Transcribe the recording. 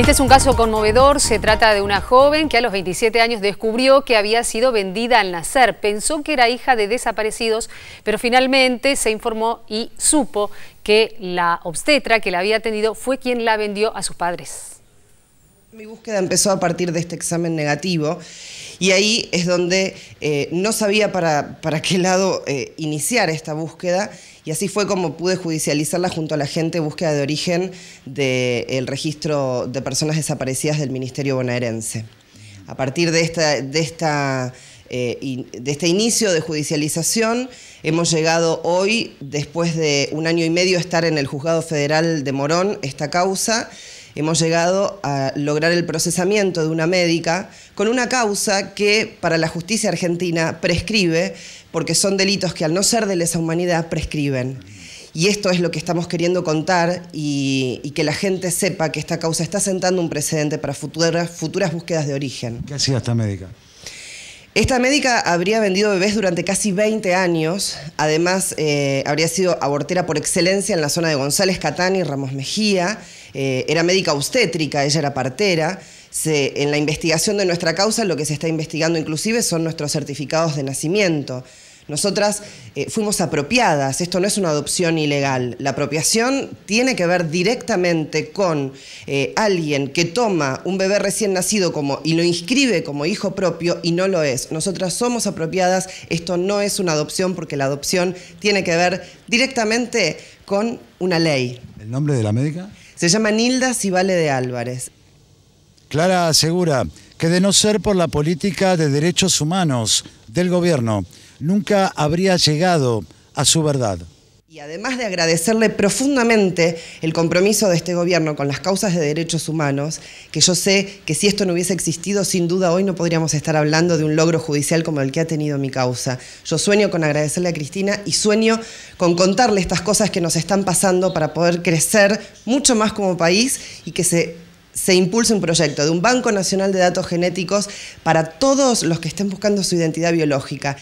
Este es un caso conmovedor, se trata de una joven que a los 27 años descubrió que había sido vendida al nacer. Pensó que era hija de desaparecidos, pero finalmente se informó y supo que la obstetra que la había atendido fue quien la vendió a sus padres. Mi búsqueda empezó a partir de este examen negativo y ahí es donde eh, no sabía para, para qué lado eh, iniciar esta búsqueda y así fue como pude judicializarla junto a la gente búsqueda de origen del registro de personas desaparecidas del Ministerio bonaerense. A partir de esta, de esta eh, de este inicio de judicialización. Hemos llegado hoy, después de un año y medio estar en el Juzgado Federal de Morón, esta causa hemos llegado a lograr el procesamiento de una médica con una causa que para la justicia argentina prescribe, porque son delitos que al no ser de lesa humanidad prescriben. Y esto es lo que estamos queriendo contar y, que la gente sepa que esta causa está sentando un precedente para futuras, futuras búsquedas de origen. ¿Qué hacía esta médica? Esta médica habría vendido bebés durante casi 20 años. Además, eh, habría sido abortera por excelencia en la zona de González Catán y Ramos Mejía. Eh, era médica obstétrica, ella era partera. en la investigación de nuestra causa, lo que se está investigando inclusive son nuestros certificados de nacimiento. Nosotras eh, fuimos apropiadas, esto no es una adopción ilegal. La apropiación tiene que ver directamente con eh, alguien que toma un bebé recién nacido como, y lo inscribe como hijo propio y no lo es. Nosotras somos apropiadas, esto no es una adopción porque la adopción tiene que ver directamente con una ley. ¿El nombre de la médica? Se llama Nilda Cibale de Álvarez. Clara asegura que de no ser por la política de derechos humanos del gobierno, nunca habría llegado a su verdad. Y además de agradecerle profundamente el compromiso de este gobierno con las causas de derechos humanos, que yo sé que si esto no hubiese existido, sin duda hoy no podríamos estar hablando de un logro judicial como el que ha tenido mi causa. Yo sueño con agradecerle a Cristina y sueño con contarle estas cosas que nos están pasando para poder crecer mucho más como país y que se se un proyecto de un Banco Nacional de Datos Genéticos para todos los que estén buscando su identidad biológica.